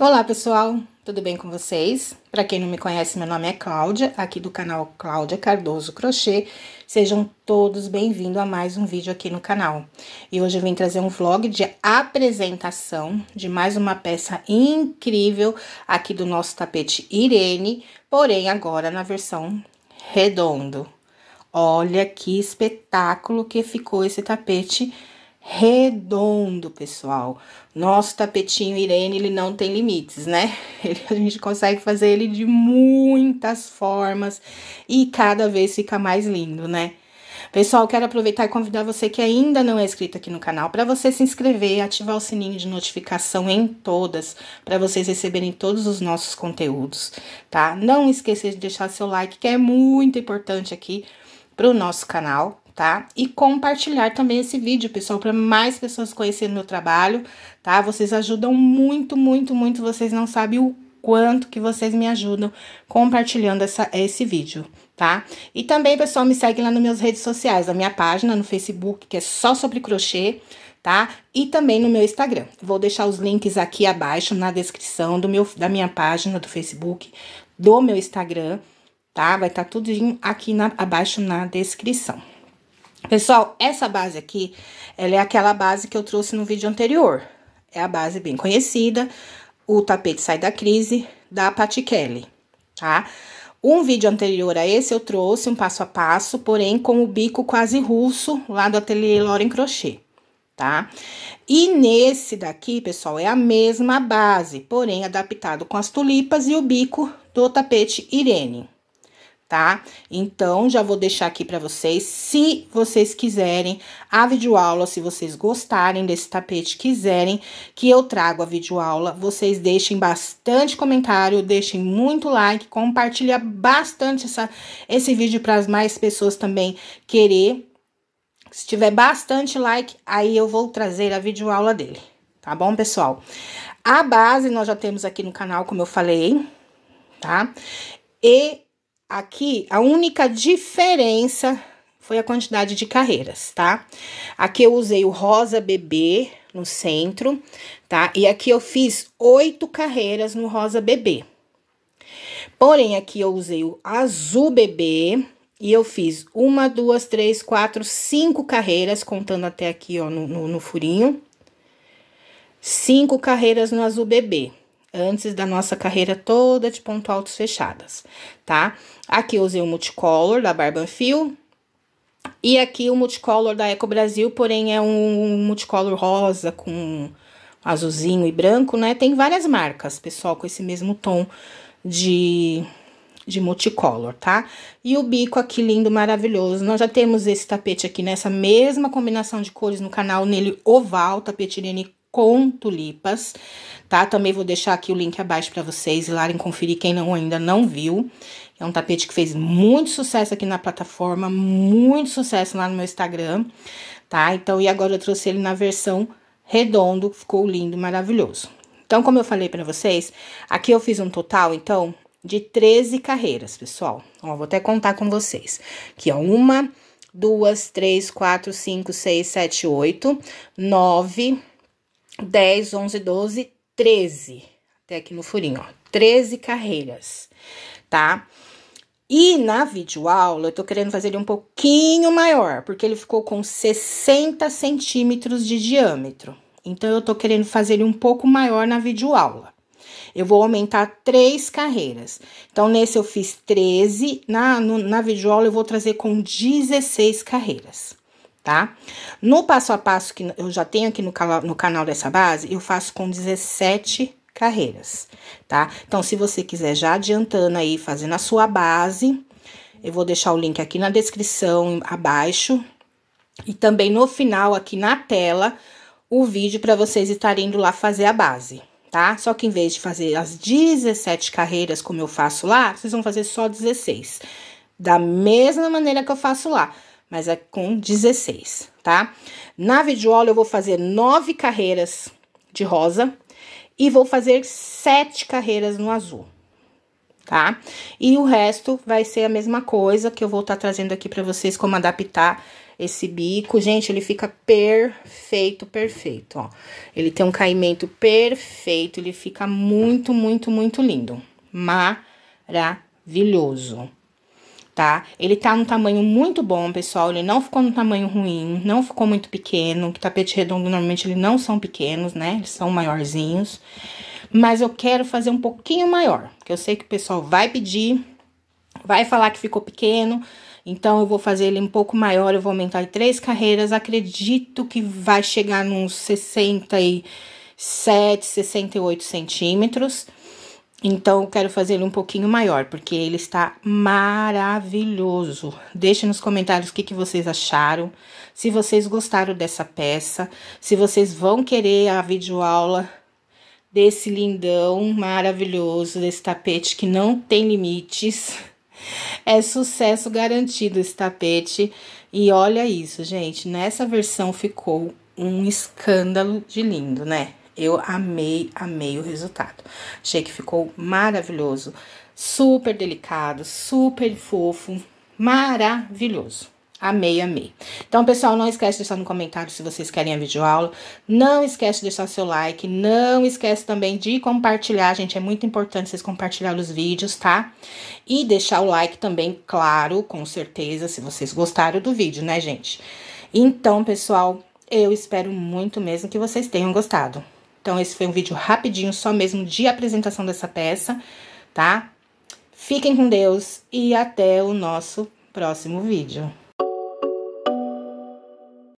Olá, pessoal. Tudo bem com vocês? Para quem não me conhece, meu nome é Cláudia, aqui do canal Cláudia Cardoso Crochê. Sejam todos bem-vindos a mais um vídeo aqui no canal. E hoje eu vim trazer um vlog de apresentação de mais uma peça incrível aqui do nosso tapete Irene, porém agora na versão redondo. Olha que espetáculo que ficou esse tapete redondo, pessoal. Nosso tapetinho Irene, ele não tem limites, né? Ele, a gente consegue fazer ele de muitas formas e cada vez fica mais lindo, né? Pessoal, quero aproveitar e convidar você que ainda não é inscrito aqui no canal para você se inscrever, ativar o sininho de notificação em todas, para vocês receberem todos os nossos conteúdos, tá? Não esqueça de deixar seu like, que é muito importante aqui para o nosso canal, tá? E compartilhar também esse vídeo, pessoal, para mais pessoas conhecerem meu trabalho, tá? Vocês ajudam muito, muito, muito. Vocês não sabem o quanto que vocês me ajudam compartilhando essa, esse vídeo, tá? E também, pessoal, me segue lá nas minhas redes sociais, a minha página no Facebook, que é só sobre crochê, tá? E também no meu Instagram. Vou deixar os links aqui abaixo na descrição do meu, da minha página do Facebook, do meu Instagram, tá? Vai estar tá aqui na, abaixo na descrição. Pessoal, essa base aqui, ela é aquela base que eu trouxe no vídeo anterior. É a base bem conhecida, o tapete sai da crise, da Patty Kelly, tá? Um vídeo anterior a esse eu trouxe um passo a passo, porém com o bico quase russo, lá do ateliê Loren Crochê, tá? E nesse daqui, pessoal, é a mesma base, porém adaptado com as tulipas e o bico do tapete Irene, tá? Então, já vou deixar aqui para vocês, se vocês quiserem a videoaula, se vocês gostarem desse tapete, quiserem que eu trago a videoaula, vocês deixem bastante comentário, deixem muito like, compartilha bastante essa, esse vídeo para as mais pessoas também querer. Se tiver bastante like, aí eu vou trazer a videoaula dele, tá bom, pessoal? A base nós já temos aqui no canal, como eu falei, tá? E Aqui, a única diferença foi a quantidade de carreiras, tá? Aqui eu usei o rosa bebê no centro, tá? E aqui eu fiz oito carreiras no rosa bebê. Porém, aqui eu usei o azul bebê e eu fiz uma, duas, três, quatro, cinco carreiras, contando até aqui, ó, no, no, no furinho. Cinco carreiras no azul bebê antes da nossa carreira toda de ponto altos fechadas, tá? Aqui eu usei o multicolor da Barba Fio. E aqui o multicolor da Eco Brasil, porém é um multicolor rosa com azulzinho e branco, né? Tem várias marcas, pessoal, com esse mesmo tom de, de multicolor, tá? E o bico aqui lindo, maravilhoso. Nós já temos esse tapete aqui nessa mesma combinação de cores no canal, nele oval, tapete com tulipas, tá? Também vou deixar aqui o link abaixo para vocês irem conferir quem não, ainda não viu. É um tapete que fez muito sucesso aqui na plataforma, muito sucesso lá no meu Instagram, tá? Então, e agora eu trouxe ele na versão redondo, ficou lindo, maravilhoso. Então, como eu falei para vocês, aqui eu fiz um total, então, de 13 carreiras, pessoal. Ó, vou até contar com vocês. Que é uma, duas, três, quatro, cinco, seis, sete, oito, nove, 10, 11, 12, 13. Até aqui no furinho, ó. 13 carreiras, tá? E na videoaula, eu tô querendo fazer ele um pouquinho maior, porque ele ficou com 60 centímetros de diâmetro. Então, eu tô querendo fazer ele um pouco maior na videoaula. Eu vou aumentar três carreiras. Então, nesse eu fiz 13, na, no, na videoaula eu vou trazer com 16 carreiras tá? No passo a passo que eu já tenho aqui no, no canal dessa base, eu faço com 17 carreiras, tá? Então, se você quiser já adiantando aí, fazendo a sua base, eu vou deixar o link aqui na descrição abaixo e também no final aqui na tela o vídeo para vocês estarem indo lá fazer a base, tá? Só que em vez de fazer as 17 carreiras como eu faço lá, vocês vão fazer só 16. Da mesma maneira que eu faço lá mas é com 16, tá? Na videoaula eu vou fazer nove carreiras de rosa e vou fazer sete carreiras no azul, tá? E o resto vai ser a mesma coisa que eu vou estar tá trazendo aqui para vocês como adaptar esse bico. Gente, ele fica perfeito, perfeito, ó. Ele tem um caimento perfeito, ele fica muito, muito, muito lindo. Maravilhoso tá? Ele tá num tamanho muito bom, pessoal. Ele não ficou num tamanho ruim, não ficou muito pequeno. O tapete redondo, normalmente, eles não são pequenos, né? Eles são maiorzinhos. Mas eu quero fazer um pouquinho maior, que eu sei que o pessoal vai pedir, vai falar que ficou pequeno. Então, eu vou fazer ele um pouco maior, eu vou aumentar em três carreiras. Acredito que vai chegar nos e... 67, 68 centímetros. Então, quero fazer ele um pouquinho maior, porque ele está maravilhoso. Deixe nos comentários o que, que vocês acharam, se vocês gostaram dessa peça, se vocês vão querer a videoaula desse lindão maravilhoso, desse tapete que não tem limites. É sucesso garantido esse tapete. E olha isso, gente. Nessa versão ficou um escândalo de lindo, né? Eu amei, amei o resultado. Achei que ficou maravilhoso, super delicado, super fofo, maravilhoso. Amei, amei. Então, pessoal, não esquece de deixar no comentário se vocês querem a videoaula. Não esquece de deixar seu like. Não esquece também de compartilhar, gente. É muito importante vocês compartilharem os vídeos, tá? E deixar o like também, claro, com certeza, se vocês gostaram do vídeo, né, gente? Então, pessoal, eu espero muito mesmo que vocês tenham gostado. Então, esse foi um vídeo rapidinho, só mesmo de apresentação dessa peça, tá? Fiquem com Deus e até o nosso próximo vídeo.